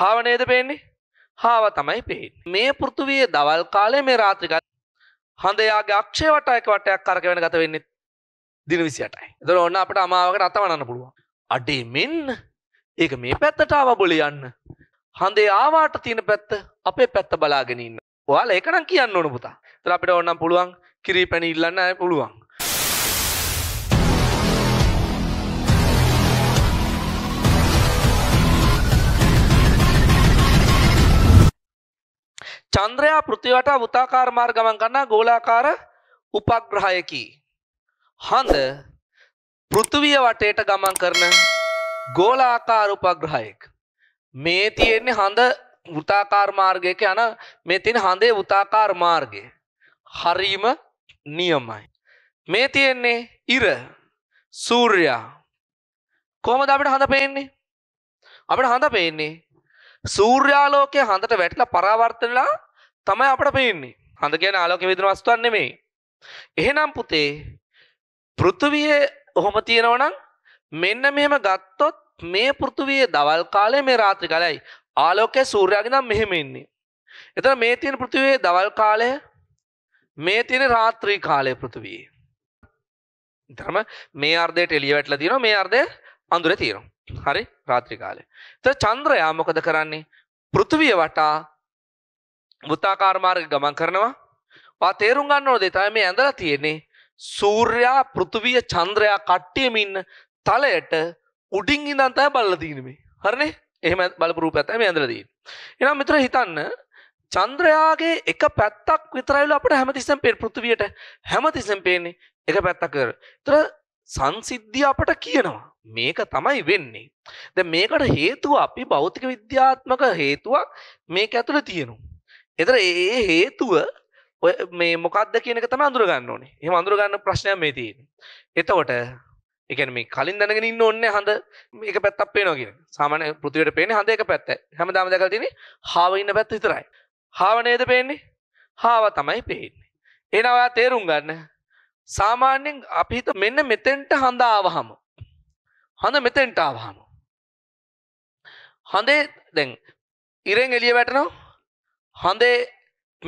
හාව නේද පේන්නේ හාව තමයි පේන්නේ මේ පෘථුවියේ දවල් කාලේ මේ රාත්‍රී කාලේ හඳයාගේ අක්ෂය වට එක වටයක් කරකවන ගත වෙන්නේ දින 28යි එතකොට ඕන්න අපිට අමාවකට අතවනන්න පුළුවන් අඩේ මෙන්න ඒක මේ පැත්තට ආව බොල යන්න හඳේ ආවාට තියෙන පැත්ත අපේ පැත්ත බලාගෙන ඉන්න ඔයාලා ඒකනම් කියන්න ඕන පුතා එතකොට අපිට ඕනම් පුළුවන් කිරි පැණි ඉල්ලන්න පුළුවන් චන්ද්‍රයා පෘතිවට වෘතාකාර මාර්ග ගමන් කරනා ගෝලාකාර උපග්‍රහයකි. හඳ පෘථුවිය වටේට ගමන් කරන ගෝලාකාර උපග්‍රහයක. මේ තියෙන්නේ හඳ වෘතාකාර මාර්ගයක යන මේ තියෙන හඳේ වෘතාකාර මාර්ගය. හරීම නියමයි. මේ තියෙන්නේ ඉර සූර්යා කොහොමද අපිට හඳ පේන්නේ? අපිට හඳ පේන්නේ සූර්යාලෝකය හඳට වැටලා පරාවර්තනලා තමයි අපට පේන්නේ. හඳ කියන්නේ ආලෝක විදින වස්තුවක් නෙමෙයි. එහෙනම් පුතේ පෘථුවිය ඔහොම තියෙනවනම් මෙන්න මෙහෙම ගත්තොත් මේ පෘථුවියේ දවල් කාලේ මේ රාත්‍රී කාලයයි ආලෝකය සූර්යාගෙන් නම් මෙහෙම එන්නේ. එතන මේ තියෙන පෘථිවියේ දවල් කාලය මේ තියෙන රාත්‍රී කාලය පෘථිවියේ. ඊටම මේ අර්ධයට එළිය වැටලා තියෙනවා මේ අර්ධය අඳුරේ තියෙනවා. හරි රාත්‍රී කාලේ. එතකොට චන්ද්‍රයා මොකද කරන්නේ? පෘථිවිය වටා වෘත්තාකාර මාර්ග ගමන් කරනවා. වා තේරුම් ගන්න ඕන දේ තමයි මේ ඇඳලා තියෙන්නේ. සූර්යා පෘථිවිය චන්ද්‍රයා කට්ටියම ඉන්න තලයට උඩින් ඉඳන් තමයි බලලා තියෙන්නේ මේ. හරිනේ? එහෙම බලපු රූපයක් තමයි මේ ඇඳලා තියෙන්නේ. එහෙනම් මිතර හිතන්න චන්ද්‍රයාගේ එක පැත්තක් විතරයිලු අපිට හැමතිස්සෙම පේන පෘථිවියට හැමතිස්සෙම පේන්නේ එක පැත්තක් විතර. ඒතර සංසිද්ධිය අපට කියනවා මේක තමයි වෙන්නේ ද මේකට හේතුව අපි භෞතික විද්‍යාත්මක හේතුවක් මේක ඇතුළ තියෙනු එතර ඒ හේතුව මේ මොකක්ද කියනක තම අඳුරගන්න ඕනේ එහම අඳුරගන්න ප්‍රශ්නය මේ තියෙන එතකොට එකන මේ කලින් දැනගෙන ඉන්න ඔන්න හඳ මේක පැත්තක් පේනවා කියෙන සාමන පෘතිවට පේන හඳ එක පැත්ත හැම දම දැකල් තින හාව ඉන්න පැත් විතරයි හාවනේද පේන්නේ හාව තමයි පේන්නේ එනවා තේරුම් ගන්න සාමාන්‍යෙන් අපිහිත මෙන්න මෙතෙන්ට හඳාවහම. හඳ මෙතෙන්ට ආවහම. හඳේ දැන් ඉරෙන් එලිය වැටනවා හඳේ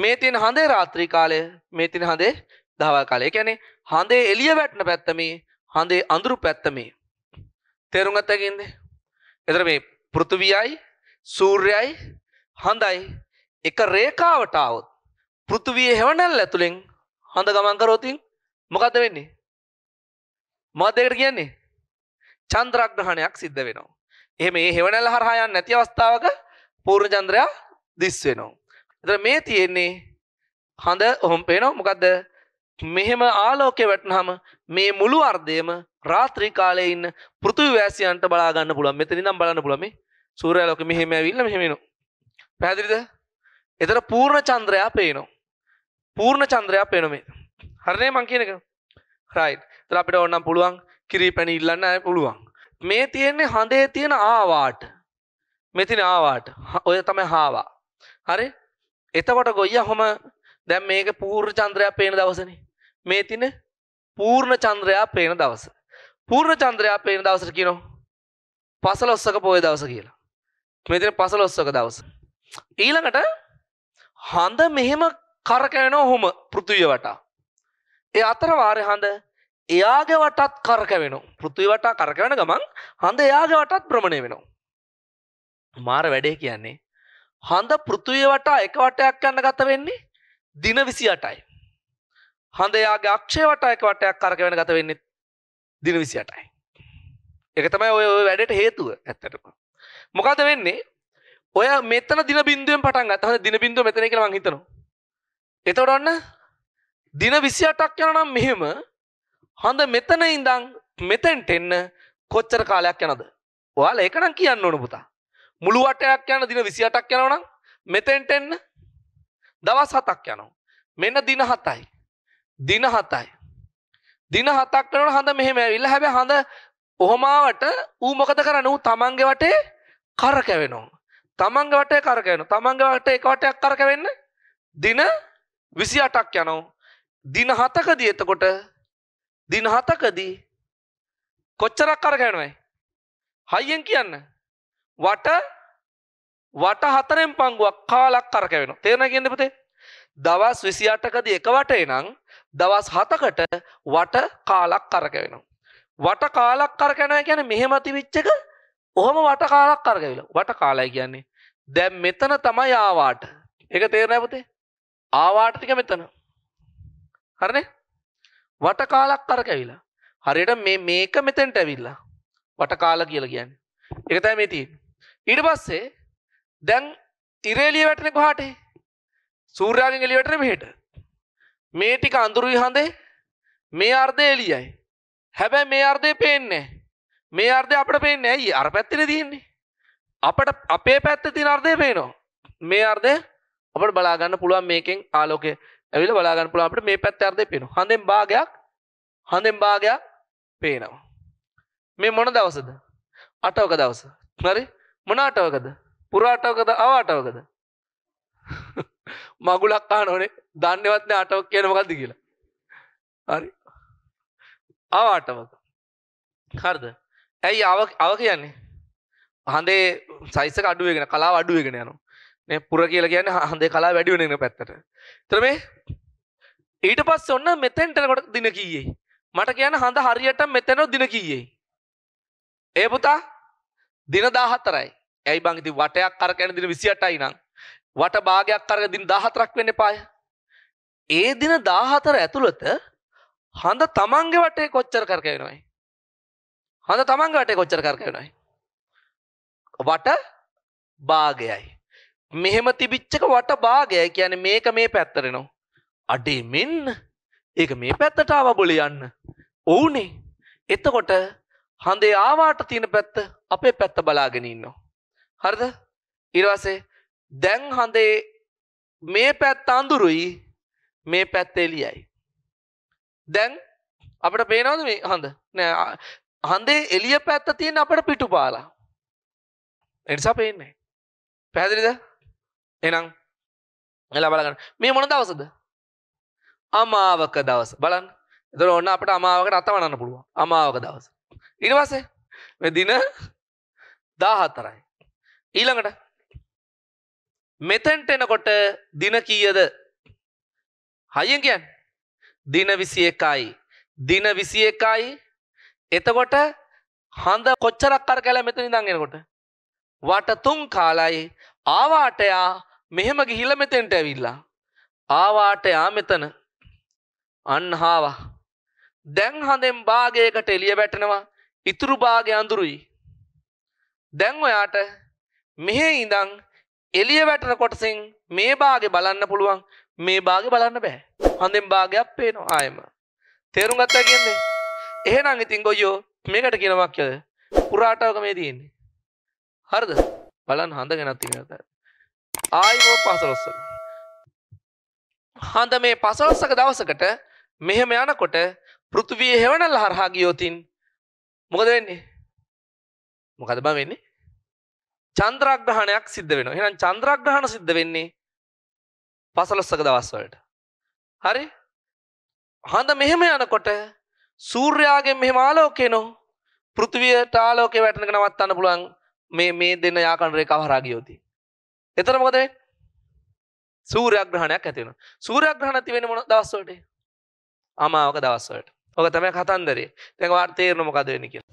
මේ තියෙන හඳේ රාත්‍රී කාලය මේ තියෙන හඳේ දහවල් කාලය. ඒ කියන්නේ හඳේ එළිය වැටෙන පැත්ත මේ හඳේ අඳුරු පැත්ත මේ. තේරුම් ගත්තා කියන්නේ? එතන මේ පෘථුවියයි සූර්යයයි හඳයි එක රේඛාවට આવොත් පෘථුවියේ හැවණල් ඇතුලෙන් හඳ ගමන් කරොතින් මොකද වෙන්නේ මොකදකට කියන්නේ චන්ද්‍රග්‍රහණයක් සිද්ධ වෙනවා එහෙම ඒ හෙවනැල්ල හරහා යන්නේ නැති අවස්ථාවක පූර්ණ චන්ද්‍රයා දිස් වෙනවා එතන මේ තියෙන්නේ හඳ ඔහොම පේනවා මොකද්ද මෙහෙම ආලෝකය වැටනහම මේ මුළු අර්ධයම රාත්‍රී කාලේ ඉන්න පෘථිවි වෑසියන්ට බලා ගන්න පුළුවන්. මෙතන ඉඳන් බලන්න පුළුවන් මේ සූර්යාලෝකය මෙහෙම ඇවිල්ලා මෙහෙම එනවා. පැහැදිලිද? එතන පූර්ණ චන්ද්‍රයා පේනවා. පූර්ණ චන්ද්‍රයා පේනවා මේ. හරණය මං කියනක රයිට් තර අපිට ඔන්නම් පුළුවන් කිරී පැණි ඉල්ලන්න ඇ පුළුවන් මේ තියෙන්නේ හඳේ තියෙන ආවාට මෙතින ආවාට ඔය තමයි හාවා හරි එතකොට ගොයිය හොම දැම් මේක පූර්ණ චන්ද්‍රයක් පේන දවසන මේ තින පූර්ණ චන්ද්‍රයා පේන දවස පූර්ණ චන්ද්‍රයා පේන දවසට කියනවා පසලොස්සක පොය දවස කියලා මෙතින පසලොස්සක දවස ඊළඟට හඳ මෙහෙම කරකෑනෝ හොම පෘතුය වටා ඒ අතර වාරය හඳ එයාගේ වටත් කරක වෙන පෘතුවි වටා කරකවන ගමන් හඳ එයාගේ වටත් ප්‍රමණය වෙනවා මාර වැඩේ කියන්නේ හඳ පෘතුවය වටා එක වටයක් යන්න ගත වෙන්නේ දින විසි අටයි හඳ එයාගේ අක්ෂය වටා එක වටයක් කරකවෙන ගත වෙන්නේ දින විසි අටයි එක තමයි ඔය ඔය වැඩට හේතුව ඇත්තටම මොකද වෙන්නේ ඔය මෙතන දින බින්දුවෙන් පටන් ගත්ත හඳ දින බින්දුව මෙතන කියලා මං හිතනවා එතකොට ඔන්න දින 28ක් යනනම් මෙහෙම හඳ මෙතන ඉඳන් මෙතෙන්ට එන්න කොච්චර කාලයක් යනද? ඔයාලා ඒකනම් කියන්න ඕන පුතා. මුළු වටයක් යන දින 28ක් යනවනම් මෙතෙන්ට එන්න දවස් 7ක් යනවා. මෙන්න දින 7යි. දින 7යි. දින 7ක් යනකොට හඳ මෙහෙම ඇවිල්ලා හැබැයි හඳ ඔහොමාවට ඌ මොකද කරන්නේ? ඌ තමන්ගේ වටේ කරකැවෙනවා. තමන්ගේ වටේ කරකැවෙනවා. තමන්ගේ වටේ එක වටයක් කරකැවෙන්න දින 28ක් යනවා. දින හතකදී එතකොට දින හතකදී කොච්චරක් අරගෙනවයි හයියෙන් කියන්න වට වට හතරෙන් පංගුවක් කාලක් කරකැවෙන තේරෙන කියන්න පුතේ දවස් 28කදී එක වටේ නම් දවස් 7කට වට කාලක් කරකැවෙනවා වට කාලක් කරකැනවා කියන්නේ මෙහෙම තිබිච්ච එක ඔහම වට කාලක් කරකැවිලා වට කාලයි කියන්නේ දැන් මෙතන තමයි ආවාට ඒක තේරෙනවද පුතේ ආවාට ටික මෙතන හරනේ වට කාලක් කර කැවිලා හරියට මේ මේක මෙතෙන්ට ඇවිල්ලා වට කාල කියල කියන්න එකතැ මේ තිීන් ඉඩ පස්සේ දැන් ඉරේලිය වැටන කොහටේ සූරයාගෙන් එලිවටන මෙහට මේ ටික අඳුරුයි හඳේ මේ අර්ධය එලියයි හැබැ මේ අර්ධය පේන්නේ මේ අර්ධය අපට පේන්න ඇයි අර පැත්තින තියෙන්නේ අපට අපේ පැත්ත තින අර්ධය පේනවා මේ අර්ධය අපට බලාගන්න පුළුවන් මේකෙන් ආලෝකය ඇවිල බලාගන්න පුළුවන් අපිට මේ පැත්ත අර්ථය පේනවා. හඳෙන් භාගයක් හඳෙන් භාගයක් පේනවා. මේ මොන දවසද? අටවක දවස. හරි? මොන අටවකද? පුර අටවකද? අව අටවකද? මගුලක් අහන්න ඕනේ. දන්නේවත් නෑ අටවක් කියන්නේ මොකද්ද කියලා. හරි. අව අටවක. හරිද? ඇයි අව අව කියන්නේ? හඳේ සයිස් එක අඩු වෙගෙන කලාව අඩු වෙගෙන යනවා. පුර කියල කියන්න හන්දේ කලා වැඩිවෙන පැත්තට තරම ඊට පස් ඔන්න මෙතැන්ටනකොට දින කීයේ මට කියන හඳ හරියට මෙතැනො දින කීයේ ඒ පුතා දින දාහතරයි ඇයි බංගති වටයක් කර කැන දින විසිටයි නම් වට භාගයක් කරග දින දාහතරක් වෙන්න පාය ඒ දින දාහතර ඇතුළත හඳ තමන්ග වටේ කොච්චර කරකයනොයි හඳ තමන්ග වටේ කොච්චර කරකයනොයි වට භාගයයි මෙහෙම තිබිච්චක වට භාගය කියන මේක මේ පැත්තරෙනවා. අඩේ මෙන්න ඒක මේ පැත්තටාව බොල යන්න. ඔවුනේ එතකොට හඳේ ආවාට තියෙන පැත්ත අපේ පැත්ත බලාගෙන ඉන්නවා. හරිද? ඊළඟසේ දැන් හඳේ මේ පැත්ත අඳුරුයි මේ පැත්ත එළියයි. දැන් අපිට පේනවද මේ හඳ? නෑ හඳේ එළිය පැත්ත තියෙන අපිට පිටුපාලා. එනිසා පේන්නේ නැහැ. පැහැදිලිද? එහෙනම් එලා බලගන්න. මේ මොන දවසද? අමාවක දවස. බලන්න. එතකොට ඕන්න අපිට අමාවකට අතවනන්න පුළුවන්. අමාවක දවස. ඊට පස්සේ මේ දින 14යි. ඊළඟට මෙතෙන්ට එනකොට දින කීයද? හයියෙන් කියන්නේ. දින 21යි. දින 21යි. එතකොට හඳ කොච්චරක් කර කැල මෙතන ඉඳන් එනකොට වට තුන් කාලයි ආවාටයා මෙහෙම ගිහිල මෙතෙන්ට ඇවිල්ලා ආවාට යා මෙතන අන්හාවා දැන් හඳෙන් භාගයකට එළිය වැටෙනවා ඉතුරු භාගය අඳුරුයි දැන් ඔයාට මෙහෙ ඉඳන් එළිය වැටෙන කොටසින් මේ භාගෙ බලන්න පුළුවන් මේ භාගෙ බලන්න බෑ හඳෙන් භාගයක් පේනවා ආයෙම තේරුම් ගත්තා කියන්නේ එහෙනම් ඉතින් ගොයියෝ මේකට කියනවා කියලා පුරාටවක මේ තියෙන්නේ හරිද බලන්න හඳ ගැනත් තියෙනවා ආයෝ පහසලොස්සක හඳ මේ පසලොස්සක දවසකට මෙහෙම යනකොට පෘතුවී හෙවනල් හරහා ගියෝතින් මොකද වෙන්නේ මොකද බ වෙන්නේ චන්ද්‍රග්‍රහණයක් සිද්ධ වෙන හෙනම් චන්ද්‍රග්‍රහණ සිද්ධ වෙන්නේ පසලොස්සක දවස්වලට හරි හඳ මෙහෙම යනකොට සූර්යාගෙන් මෙහෙම ආලෝකේනෝ පෘතිවියට ආලෝකේ වැටෙනක නවත්තන්න පුළුවන් මේ මේ දෙන යාකණ්ඩරේ කවහරා ගියෝතිී එතන මොකද වෙන්නේ? සූර්යග්‍රහණයක් ඇති වෙනවා. සූර්යග්‍රහණ ඇති වෙන්නේ මොන දවස් වලට? අමාවක දවස් වලට. ඔක තමයි කතන්දරේ. දැන් ඔයාලට තේරෙන මොකද වෙන්නේ කියලා.